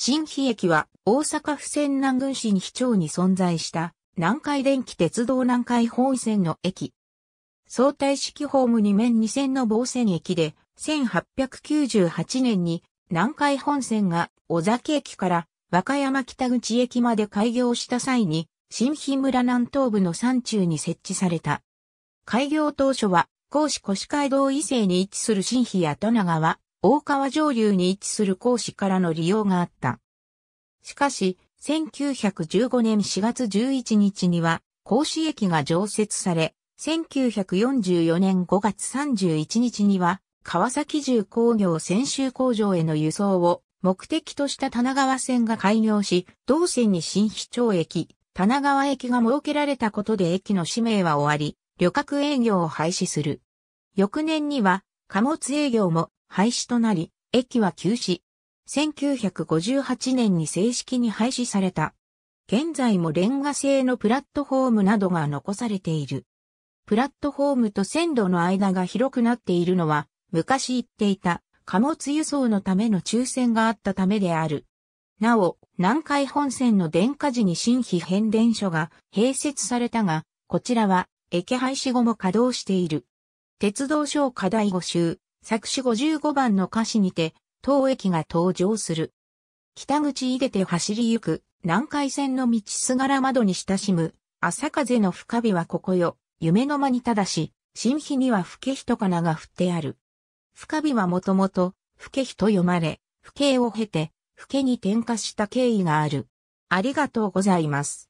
新飛駅は大阪府仙南郡新飛町に存在した南海電気鉄道南海本線の駅。相対式ホーム2面2線の防線駅で1898年に南海本線が小崎駅から和歌山北口駅まで開業した際に新日村南東部の山中に設置された。開業当初は、甲子越街道以西に位置する新日や都名は大川上流に位置する講師からの利用があった。しかし、1915年4月11日には、講師駅が常設され、1944年5月31日には、川崎重工業専修工場への輸送を目的とした田川線が開業し、同線に新市町駅、田川駅が設けられたことで駅の使命は終わり、旅客営業を廃止する。翌年には、貨物営業も廃止となり、駅は休止。1958年に正式に廃止された。現在もレンガ製のプラットフォームなどが残されている。プラットフォームと線路の間が広くなっているのは、昔言っていた貨物輸送のための抽選があったためである。なお、南海本線の電化時に新非変電所が併設されたが、こちらは駅廃止後も稼働している。鉄道省課題募集。作詞55番の歌詞にて、当駅が登場する。北口入れて走りゆく、南海線の道すがら窓に親しむ、朝風の深火はここよ、夢の間にただし、新日には吹け火とかなが振ってある。深火はもともと、吹け火と読まれ、不けを経て、吹けに転化した経緯がある。ありがとうございます。